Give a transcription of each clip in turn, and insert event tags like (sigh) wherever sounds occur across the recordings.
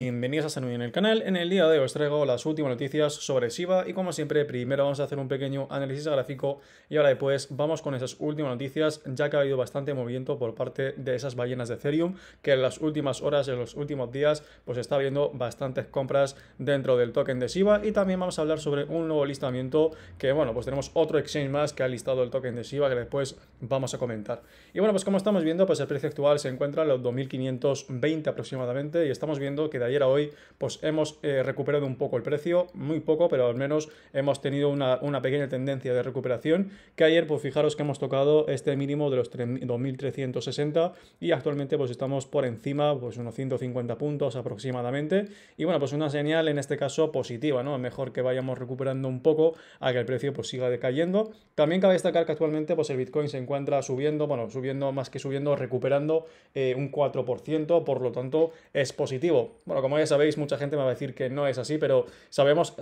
Bienvenidos a Sanuy en el canal. En el día de hoy os traigo las últimas noticias sobre Shiba y como siempre primero vamos a hacer un pequeño análisis gráfico y ahora después vamos con esas últimas noticias ya que ha habido bastante movimiento por parte de esas ballenas de Ethereum que en las últimas horas, en los últimos días pues está habiendo bastantes compras dentro del token de Shiba y también vamos a hablar sobre un nuevo listamiento que bueno pues tenemos otro exchange más que ha listado el token de Shiba que después vamos a comentar. Y bueno pues como estamos viendo pues el precio actual se encuentra en los 2520 aproximadamente y estamos viendo que de ayer a hoy, pues hemos eh, recuperado un poco el precio, muy poco, pero al menos hemos tenido una, pequeña tendencia de recuperación, que ayer, pues fijaros que hemos tocado este mínimo de los 2.360 y actualmente pues estamos por encima, pues unos 150 puntos aproximadamente, y bueno, pues una señal en este caso positiva, ¿no? Mejor que vayamos recuperando un poco a que el precio pues siga decayendo. También cabe destacar que actualmente pues el Bitcoin se encuentra subiendo, bueno, subiendo más que subiendo, recuperando eh, un 4%, por lo tanto es positivo. Bueno, como ya sabéis, mucha gente me va a decir que no es así, pero sabemos,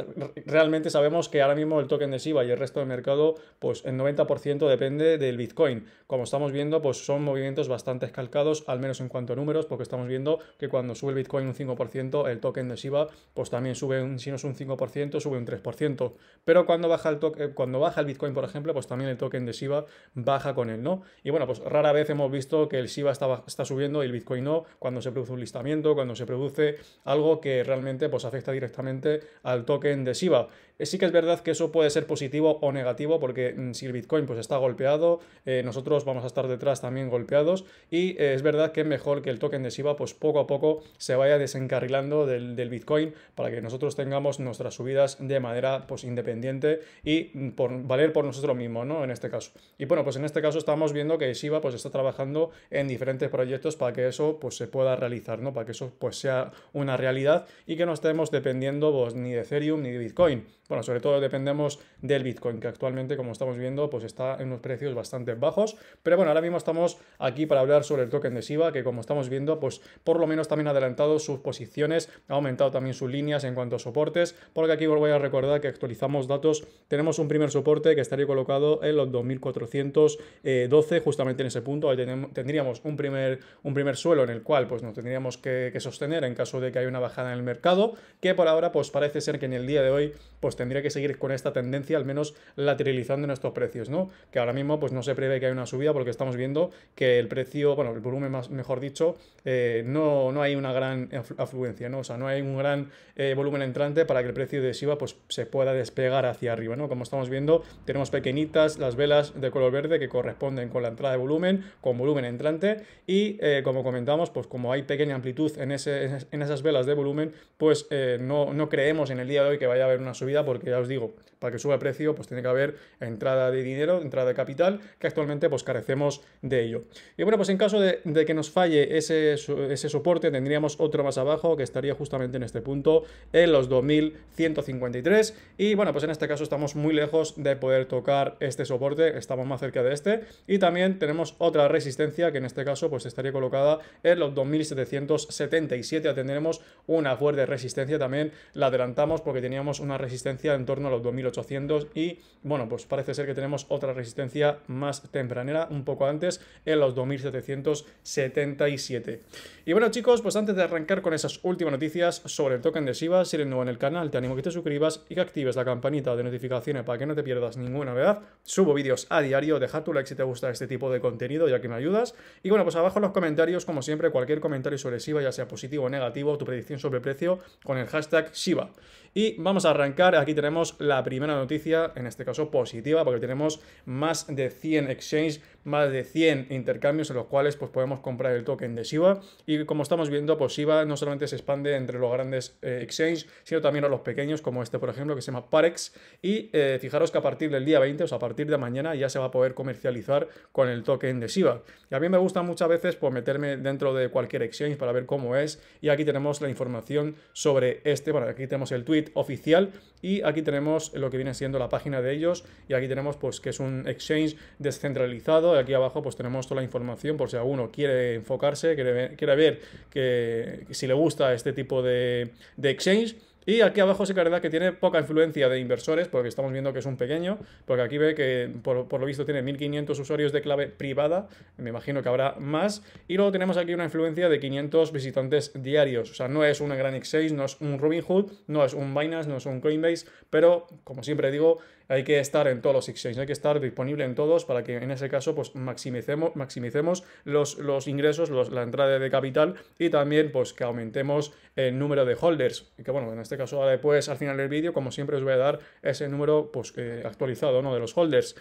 realmente sabemos que ahora mismo el token de SIBA y el resto del mercado, pues el 90% depende del Bitcoin. Como estamos viendo, pues son movimientos bastante escalcados, al menos en cuanto a números, porque estamos viendo que cuando sube el Bitcoin un 5%, el token de SIBA, pues también sube, un, si no es un 5%, sube un 3%. Pero cuando baja el, cuando baja el Bitcoin, por ejemplo, pues también el token de SIBA baja con él, ¿no? Y bueno, pues rara vez hemos visto que el SIBA está subiendo y el Bitcoin no, cuando se produce un listamiento, cuando se produce algo que realmente pues, afecta directamente al token de Shiba. Eh, sí que es verdad que eso puede ser positivo o negativo porque mm, si el Bitcoin pues, está golpeado, eh, nosotros vamos a estar detrás también golpeados y eh, es verdad que es mejor que el token de Shiba pues, poco a poco se vaya desencarrilando del, Bitcoin para que nosotros tengamos nuestras subidas de manera pues, independiente y mm, por, valer por nosotros mismos, ¿no? En este caso. Y bueno, pues en este caso estamos viendo que Shiba pues, está trabajando en diferentes proyectos para que eso pues, se pueda realizar, ¿no? Para que eso pues, sea una realidad y que no estemos dependiendo pues, ni de Ethereum ni de Bitcoin. Bueno, sobre todo dependemos del Bitcoin, que actualmente, como estamos viendo, pues está en unos precios bastante bajos. Pero bueno, ahora mismo estamos aquí para hablar sobre el token de Shiba, que como estamos viendo, pues por lo menos también ha adelantado sus posiciones, ha aumentado también sus líneas en cuanto a soportes, porque aquí os voy a recordar que actualizamos datos. Tenemos un primer soporte que estaría colocado en los 2412, eh, justamente en ese punto. Ahí tendríamos un primer, un primer suelo en el cual pues nos tendríamos que sostener en caso de que hay una bajada en el mercado, que por ahora pues parece ser que en el día de hoy pues tendría que seguir con esta tendencia, al menos lateralizando nuestros precios, ¿no? Que ahora mismo pues no se prevé que haya una subida porque estamos viendo que el precio, bueno, el volumen más, mejor dicho, eh, no, no hay una gran afluencia, ¿no? O sea, no hay un gran eh, volumen entrante para que el precio de Shiba pues se pueda despegar hacia arriba, ¿no? Como estamos viendo, tenemos pequeñitas las velas de color verde que corresponden con la entrada de volumen, con volumen entrante y eh, como comentamos, pues como hay pequeña amplitud en, ese, en esas velas de volumen, pues eh, no, creemos en el día de hoy que vaya a haber una subida, porque ya os digo, para que suba el precio, pues tiene que haber entrada de dinero, entrada de capital, que actualmente pues carecemos de ello. Y bueno, pues en caso de, que nos falle ese, ese soporte, tendríamos otro más abajo, que estaría justamente en este punto, en los 2153. Y bueno, pues en este caso estamos muy lejos de poder tocar este soporte, estamos más cerca de este. Y también tenemos otra resistencia, que en este caso pues estaría colocada en los 2777 a tener tenemos una fuerte resistencia también, la adelantamos porque teníamos una resistencia en torno a los 2800 y bueno, pues parece ser que tenemos otra resistencia más tempranera, un poco antes, en los 2777. Y bueno chicos, pues antes de arrancar con esas últimas noticias sobre el token de Shiba, si eres nuevo en el canal, te animo a que te suscribas y que actives la campanita de notificaciones para que no te pierdas ninguna novedad. Subo vídeos a diario, deja tu like si te gusta este tipo de contenido ya que me ayudas. Y bueno, pues abajo en los comentarios, como siempre, cualquier comentario sobre Shiba, ya sea positivo o negativo, tu predicción sobre precio con el hashtag Shiba. Y vamos a arrancar, aquí tenemos la primera noticia, en este caso positiva, porque tenemos más de 100 exchanges más de 100 intercambios en los cuales pues, podemos comprar el token de SIBA. Y como estamos viendo, pues SIBA no solamente se expande entre los grandes eh, exchanges, sino también a los pequeños, como este, por ejemplo, que se llama Parex. Y eh, fijaros que a partir del día 20, o sea, a partir de mañana, ya se va a poder comercializar con el token de SIBA. Y a mí me gusta muchas veces pues, meterme dentro de cualquier exchange para ver cómo es. Y aquí tenemos la información sobre este. Bueno, aquí tenemos el tweet oficial y aquí tenemos lo que viene siendo la página de ellos. Y aquí tenemos pues que es un exchange descentralizado aquí abajo pues tenemos toda la información por si alguno quiere enfocarse, quiere ver, quiere ver que, si le gusta este tipo de, exchange. Y aquí abajo se que que tiene poca influencia de inversores, porque estamos viendo que es un pequeño, porque aquí ve que por, lo visto tiene 1.500 usuarios de clave privada, me imagino que habrá más, y luego tenemos aquí una influencia de 500 visitantes diarios, o sea, no es una gran exchange no es un Robinhood, no es un Binance, no es un Coinbase, pero como siempre digo, hay que estar en todos los exchanges, hay que estar disponible en todos para que en ese caso pues maximicemos, maximicemos los, los ingresos, la entrada de capital y también pues que aumentemos el número de holders. Y que bueno, en este caso después al final del vídeo, como siempre os voy a dar ese número pues eh, actualizado, ¿no? De los holders.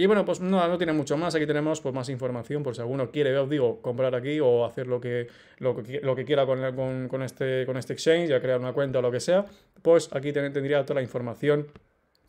Y bueno, pues no, no tiene mucho más. Aquí tenemos pues, más información por si alguno quiere, os digo, comprar aquí o hacer lo que, lo que, quiera con, con, con, este, con este exchange, ya crear una cuenta o lo que sea. Pues aquí tendría toda la información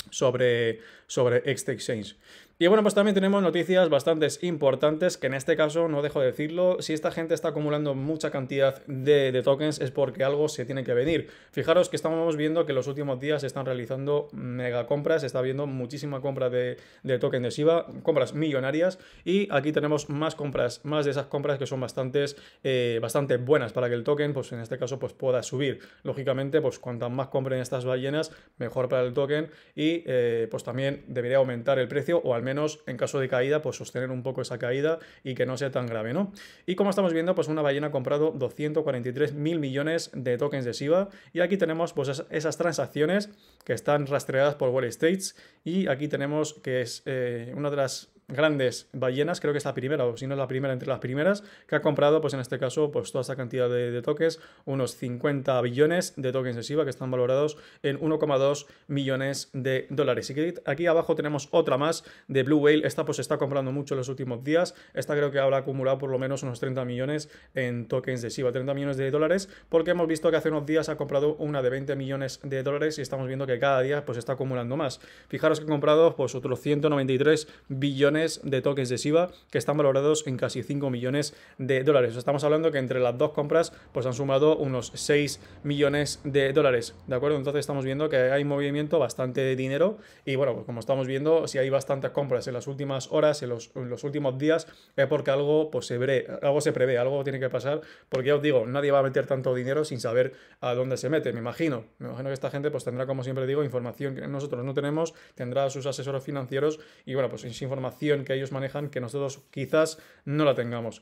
sobre, sobre este exchange. Y bueno, pues también tenemos noticias bastante importantes, que en este caso, no dejo de decirlo, si esta gente está acumulando mucha cantidad de, tokens es porque algo se tiene que venir. Fijaros que estamos viendo que los últimos días se están realizando mega compras, se está viendo muchísima compra de, de token de Shiba, compras millonarias, y aquí tenemos más compras, más de esas compras que son bastantes, eh, bastante buenas para que el token, pues en este caso, pues pueda subir. Lógicamente, pues cuantas más compren estas ballenas, mejor para el token y eh, pues también debería aumentar el precio o al menos en caso de caída pues sostener un poco esa caída y que no sea tan grave, ¿no? Y como estamos viendo pues una ballena ha comprado 243 mil millones de tokens de Shiba y aquí tenemos pues esas transacciones que están rastreadas por Wall States y aquí tenemos que es eh, una de las grandes ballenas, creo que es la primera, o si no es la primera entre las primeras, que ha comprado, pues en este caso, pues toda esta cantidad de, de tokens, unos 50 billones de tokens de SIVA que están valorados en 1,2 millones de dólares. Y aquí abajo tenemos otra más de Blue Whale, esta pues está comprando mucho en los últimos días, esta creo que habrá acumulado por lo menos unos 30 millones en tokens de SIVA, 30 millones de dólares, porque hemos visto que hace unos días ha comprado una de 20 millones de dólares y estamos viendo que cada día pues está acumulando más. Fijaros que ha comprado pues otros 193 billones de tokens de Shiba que están valorados en casi 5 millones de dólares. Estamos hablando que entre las dos compras pues han sumado unos 6 millones de dólares, ¿de acuerdo? Entonces estamos viendo que hay movimiento bastante de dinero y bueno, pues como estamos viendo, si hay bastantes compras en las últimas horas, en los, últimos días, es porque algo, pues, se algo se prevé, algo tiene que pasar, porque ya os digo, nadie va a meter tanto dinero sin saber a dónde se mete, me imagino. Me imagino que esta gente pues tendrá, como siempre digo, información que nosotros no tenemos, tendrá sus asesores financieros y bueno, pues es información que ellos manejan que nosotros quizás no la tengamos.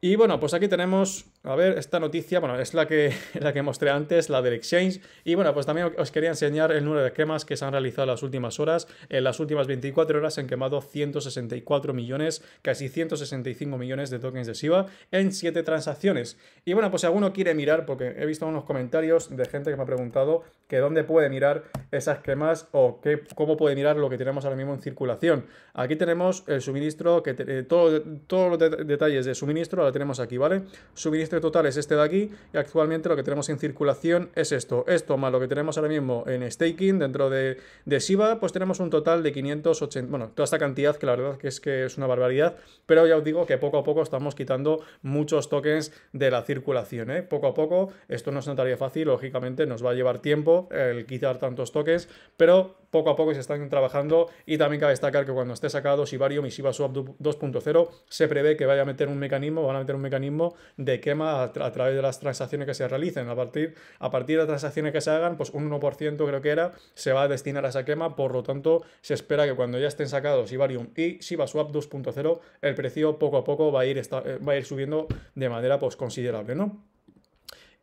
Y bueno, pues aquí tenemos a ver, esta noticia, bueno, es la que, (laughs) la que mostré antes, la del Exchange. Y bueno, pues también os quería enseñar el número de quemas que se han realizado las últimas horas. En las últimas 24 horas se han quemado 164 millones, casi 165 millones de tokens de SIVA en 7 transacciones. Y bueno, pues si alguno quiere mirar, porque he visto unos comentarios de gente que me ha preguntado que dónde puede mirar esas quemas o cómo puede mirar lo que tenemos ahora mismo en circulación. Aquí tenemos el suministro, que eh, todo, todos los detalles de suministro, lo tenemos aquí, ¿vale? Suministro total es este de aquí y actualmente lo que tenemos en circulación es esto. Esto más lo que tenemos ahora mismo en staking dentro de, de pues tenemos un total de 580, bueno, toda esta cantidad que la verdad que es que es una barbaridad, pero ya os digo que poco a poco estamos quitando muchos tokens de la circulación, ¿eh? Poco a poco, esto no es una tarea fácil, lógicamente nos va a llevar tiempo el quitar tantos tokens, pero poco a poco se están trabajando y también cabe destacar que cuando esté sacado Sibarium y SIBA Swap 2.0 se prevé que vaya a meter un mecanismo, van a meter un mecanismo de quema a, través de las transacciones que se realicen. A partir, a partir de las transacciones que se hagan, pues un 1% creo que era, se va a destinar a esa quema, por lo tanto se espera que cuando ya estén sacados Ibarium y ShibaSwap 2.0, el precio poco a poco va a ir, eh, va a ir subiendo de manera pues, considerable, ¿no?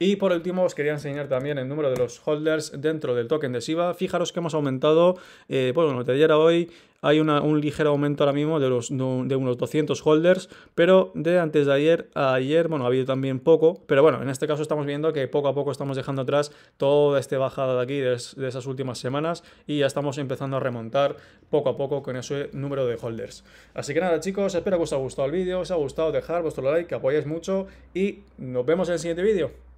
Y por último os quería enseñar también el número de los holders dentro del token de Siva. Fijaros que hemos aumentado, pues bueno, de ayer a hoy hay un ligero aumento ahora mismo de, de unos 200 holders, pero de antes de ayer a ayer, bueno, ha habido también poco, pero bueno, en este caso estamos viendo que poco a poco estamos dejando atrás toda esta bajada de aquí, de, esas últimas semanas, y ya estamos empezando a remontar poco a poco con ese número de holders. Así que nada chicos, espero que os haya gustado el vídeo, os ha gustado dejar vuestro like, que apoyáis mucho, y nos vemos en el siguiente vídeo.